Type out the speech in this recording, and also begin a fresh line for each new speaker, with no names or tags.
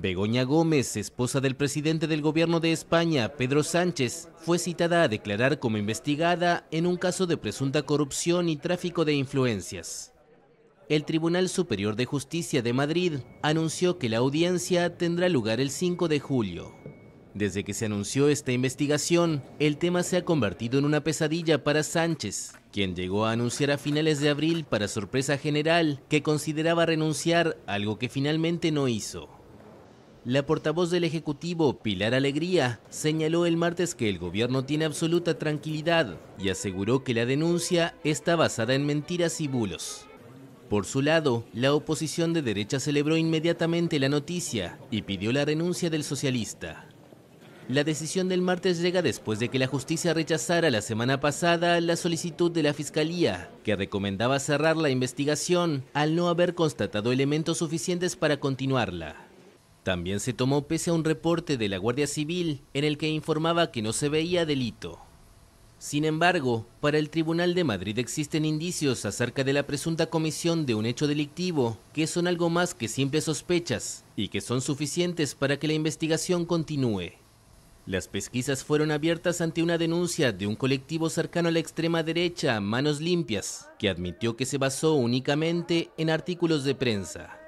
Begoña Gómez, esposa del presidente del gobierno de España, Pedro Sánchez, fue citada a declarar como investigada en un caso de presunta corrupción y tráfico de influencias. El Tribunal Superior de Justicia de Madrid anunció que la audiencia tendrá lugar el 5 de julio. Desde que se anunció esta investigación, el tema se ha convertido en una pesadilla para Sánchez, quien llegó a anunciar a finales de abril, para sorpresa general, que consideraba renunciar, algo que finalmente no hizo. La portavoz del Ejecutivo, Pilar Alegría, señaló el martes que el gobierno tiene absoluta tranquilidad y aseguró que la denuncia está basada en mentiras y bulos. Por su lado, la oposición de derecha celebró inmediatamente la noticia y pidió la renuncia del socialista. La decisión del martes llega después de que la justicia rechazara la semana pasada la solicitud de la Fiscalía, que recomendaba cerrar la investigación al no haber constatado elementos suficientes para continuarla. También se tomó pese a un reporte de la Guardia Civil en el que informaba que no se veía delito. Sin embargo, para el Tribunal de Madrid existen indicios acerca de la presunta comisión de un hecho delictivo, que son algo más que simples sospechas, y que son suficientes para que la investigación continúe. Las pesquisas fueron abiertas ante una denuncia de un colectivo cercano a la extrema derecha, Manos Limpias, que admitió que se basó únicamente en artículos de prensa.